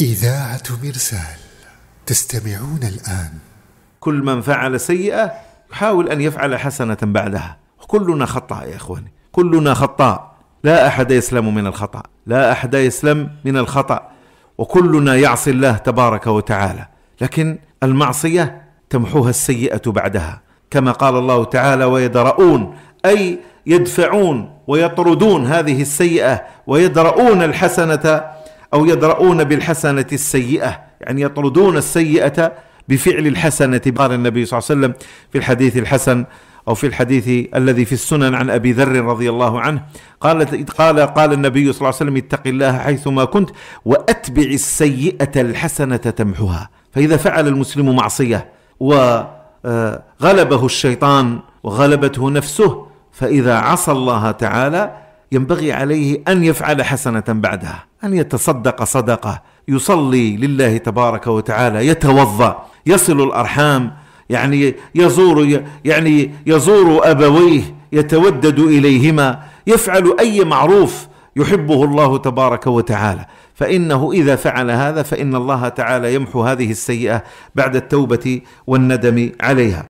إذاعة مرسال تستمعون الآن كل من فعل سيئة يحاول أن يفعل حسنة بعدها كلنا خطاء يا إخواني كلنا خطاء لا أحد يسلم من الخطأ لا أحد يسلم من الخطأ وكلنا يعصي الله تبارك وتعالى لكن المعصية تمحوها السيئة بعدها كما قال الله تعالى ويدرؤون أي يدفعون ويطردون هذه السيئة ويدرؤون الحسنة أو يدرؤون بالحسنة السيئة يعني يطردون السيئة بفعل الحسنة قال النبي صلى الله عليه وسلم في الحديث الحسن أو في الحديث الذي في السنن عن أبي ذر رضي الله عنه قال قال قال النبي صلى الله عليه وسلم اتق الله حيثما كنت وأتبع السيئة الحسنة تمحها فإذا فعل المسلم معصية وغلبه آه، الشيطان وغلبته نفسه فإذا عصى الله تعالى ينبغي عليه ان يفعل حسنه بعدها ان يتصدق صدقه يصلي لله تبارك وتعالى يتوضا يصل الارحام يعني يزور يعني يزور ابويه يتودد اليهما يفعل اي معروف يحبه الله تبارك وتعالى فانه اذا فعل هذا فان الله تعالى يمحو هذه السيئه بعد التوبه والندم عليها